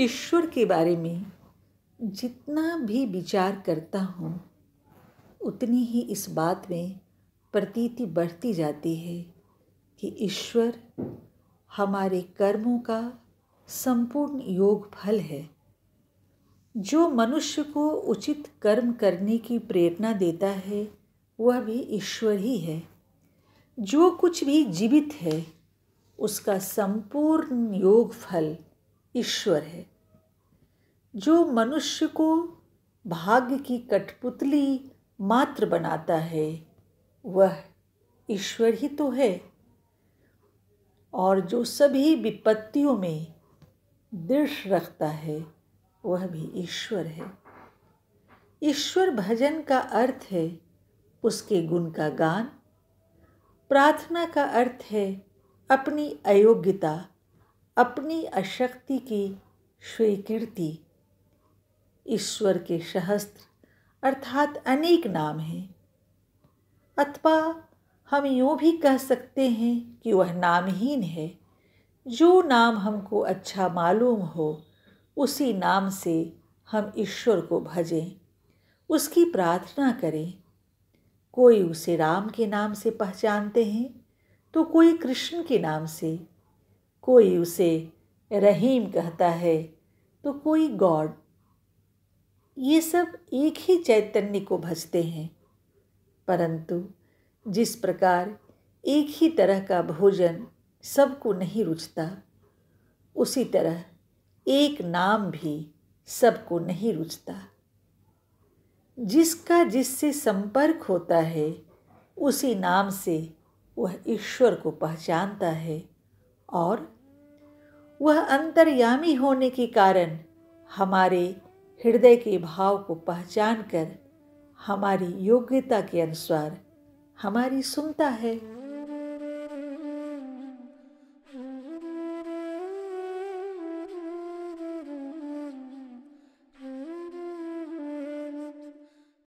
ईश्वर के बारे में जितना भी विचार करता हूँ उतनी ही इस बात में प्रतीति बढ़ती जाती है कि ईश्वर हमारे कर्मों का संपूर्ण योग फल है जो मनुष्य को उचित कर्म करने की प्रेरणा देता है वह भी ईश्वर ही है जो कुछ भी जीवित है उसका संपूर्ण योग फल ईश्वर है जो मनुष्य को भाग्य की कठपुतली मात्र बनाता है वह ईश्वर ही तो है और जो सभी विपत्तियों में दृश्य रखता है वह भी ईश्वर है ईश्वर भजन का अर्थ है उसके गुण का गान प्रार्थना का अर्थ है अपनी अयोग्यता अपनी अशक्ति की स्वीकृति ईश्वर के सहस्त्र अर्थात अनेक नाम हैं अथवा हम यूँ भी कह सकते हैं कि वह नामहीन है जो नाम हमको अच्छा मालूम हो उसी नाम से हम ईश्वर को भजें उसकी प्रार्थना करें कोई उसे राम के नाम से पहचानते हैं तो कोई कृष्ण के नाम से कोई उसे रहीम कहता है तो कोई गॉड ये सब एक ही चैतन्य को भजते हैं परंतु जिस प्रकार एक ही तरह का भोजन सबको नहीं रुचता उसी तरह एक नाम भी सबको नहीं रुचता जिसका जिससे संपर्क होता है उसी नाम से वह ईश्वर को पहचानता है और वह अंतर्यामी होने के कारण हमारे हृदय के भाव को पहचान कर हमारी योग्यता के अनुसार हमारी सुनता है